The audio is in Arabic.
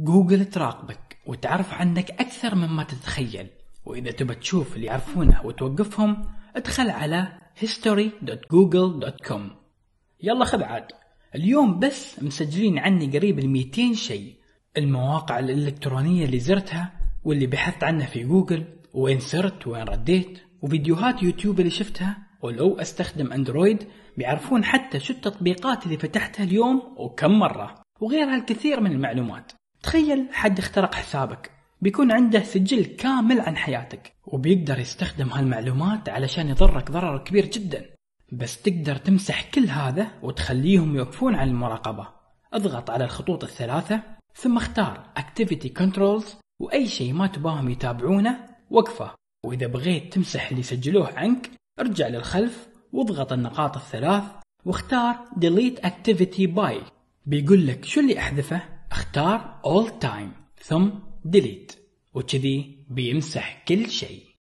جوجل تراقبك وتعرف عنك أكثر مما تتخيل وإذا تبى تشوف اللي يعرفونه وتوقفهم ادخل على history.google.com يلا خذ عاد اليوم بس مسجلين عني قريب ال 200 شيء المواقع الإلكترونية اللي زرتها واللي بحثت عنها في جوجل وين صرت وين رديت وفيديوهات يوتيوب اللي شفتها ولو استخدم اندرويد بيعرفون حتى شو التطبيقات اللي فتحتها اليوم وكم مرة وغيرها الكثير من المعلومات تخيل حد اخترق حسابك بيكون عنده سجل كامل عن حياتك وبيقدر يستخدم هالمعلومات علشان يضرك ضرر كبير جدا بس تقدر تمسح كل هذا وتخليهم يوقفون عن المراقبة اضغط على الخطوط الثلاثة ثم اختار Activity Controls وأي شيء ما تباهم يتابعونه وقفه وإذا بغيت تمسح اللي سجلوه عنك ارجع للخلف واضغط النقاط الثلاث واختار Delete Activity By بيقول لك شو اللي أحذفه اختار All Time ثم Delete وكذي بيمسح كل شيء